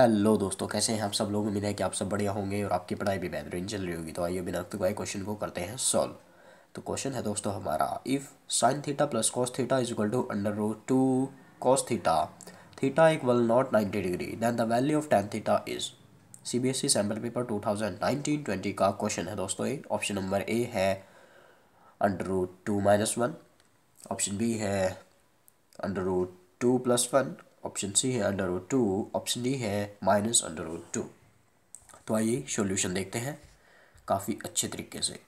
hello दोस्तों कैसे हैं आप सब लोग उम्मीद है कि आप सब बढ़िया होंगे और आपकी पढ़ाई भी बेहतरीन चल रही होगी तो आइए बिना तो भाई क्वेश्चन को करते हैं सॉल्व तो क्वेश्चन है दोस्तों हमारा if sine theta plus cos theta is equal to under root two cos theta theta equal not ninety degree then the value of tan theta is C B S E sample paper two thousand nineteen twenty का question है दोस्तों ये option number A है under root two minus one option B है under root two plus one option C है under root two option D है minus under root two तो आइए सॉल्यूशन देखते हैं काफ़ी अच्छे तरीके से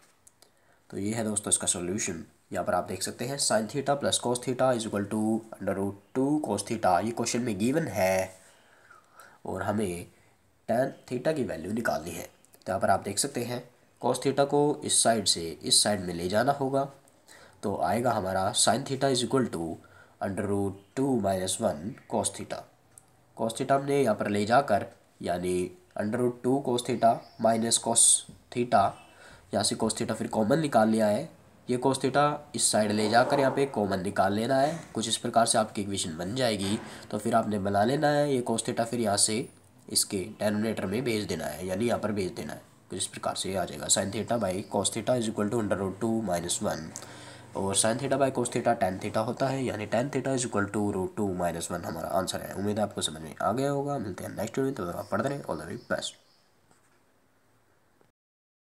तो ये है दोस्तों इसका सॉल्यूशन यहाँ पर आप देख सकते हैं sine theta plus cos theta is equal to under root two cos theta ये क्वेश्चन में गिवन है और हमें टेन थीटा की वैल्यू निकालनी है तो यहाँ पर आप देख सकते हैं कोस थीटा को इस साइड से इस साइड में ले जाना होगा तो आएगा हमारा sine theta is equal to under root two minus one cos theta cos theta हमने यहाँ पर ले जाकर यानी under root two cos theta minus cos theta यहाँ से कोस्थीटा फिर कॉमन निकाल लिया है ये कोस्थीटा इस साइड ले जाकर यहाँ पे कॉमन निकाल लेना है कुछ इस प्रकार से आपकी इक्वेशन बन जाएगी तो फिर आपने बना लेना है ये कोस्थीटा फिर यहाँ से इसके डेनोमिनेटर में भेज देना है यानी यहाँ पर भेज देना है कुछ इस प्रकार से आ जाएगा sine theta by cos theta is equal to under root two minus one और sine theta by cos theta tan theta होता है यानी tan theta is equal to root two minus one हमारा आंसर है उम्मीद है आपको समझ में आ गया होगा मिलते हैं नेक्स्ट वीडियो तो आप पढ़ते रहे ऑल द वेरी बेस्ट